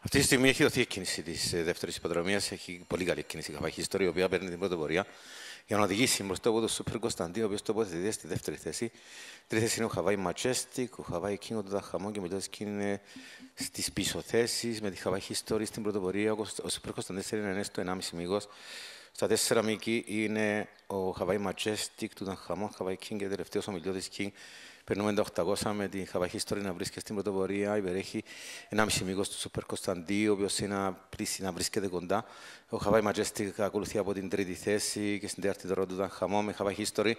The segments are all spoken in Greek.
Αυτή τη στιγμή έχει δοθεί η κίνηση της ε, δεύτερης υποδρομίας. Έχει πολύ καλή κίνηση η Καπαχίστορη, η οποία παίρνει την πρωτοπορία για να οδηγήσει μπροστά από τον Σούπερ Κωνσταντίνο, ο οποίος τοποθετείται στη δεύτερη θέση. Τρίτη θέση είναι ο Χαβάη Ματσέστικ, ο Χαβάη Κίνο ο Δαχαμών και ο Κίν είναι στις πίσω θέσεις. Με τη Χαβάη Χιστόρη στην πρωτοπορία, ο Σούπερ Κωνσταντίνο είναι στο 1,5 μήκος. Στα τέσσερα μήκη είναι ο Χαβάη Majestic του Ταχαμών, Χαβάη King και τελευταίος τη King. Περνούμε τα 800 με την Χαβάη History να βρίσκεται στην πρωτοπορία. Υπερέχει ένα μισή μήκος του Σούπερ Κωνσταντί, ο οποίος είναι πλήση να βρίσκεται κοντά. Ο Χαβάη Majestic ακολουθεί από την τρίτη θέση και στην τέταρτη τώρα του Ταχαμών με Χαβάη History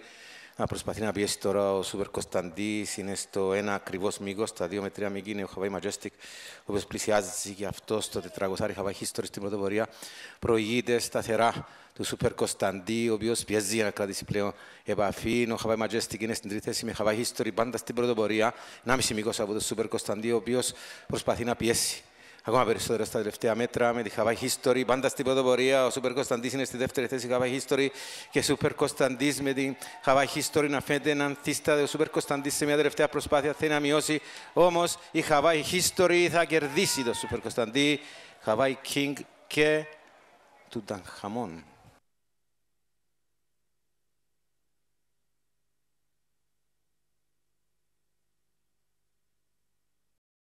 προσπαθεί να πιέσει τώρα ο Σούπερ Κωνσταντής, είναι στο ένα ακριβώς μήκο, στα δύο με τρία μήκη είναι ο Χαβάη Majestic, ο οποίος πλησιάζει και αυτό στο τετραγωσάρι Χαβάη History στην πρωτοπορία. Προηγείται σταθερά του Σούπερ Κωνσταντή, ο οποίος πιέζει για να κρατήσει πλέον επαφή. Ο Χαβάη Majestic είναι στην τρίτη θέση με Χαβάη History, πάντα στην πρωτοπορία, μισή μήκο από τον Σούπερ Κωνσταντή, ο οποίο προσπαθεί να πιέσει ακόμα περισσότερο στα τελευταία μέτρα με τη Χαβάη History. Πάντα στην πρωτοπορία ο Σούπερ Κωνσταντή είναι στη δεύτερη θέση. Χαβάη History και Σούπερ Κωνσταντή με την Χαβάη History να φαίνεται έναν θύστατο. Ο Σούπερ Κωνσταντή σε μια τελευταία προσπάθεια θέλει να μειώσει. Όμω η Χαβάη History θα κερδίσει το Σούπερ Κωνσταντή. Χαβάη King και του Ταγχαμόν.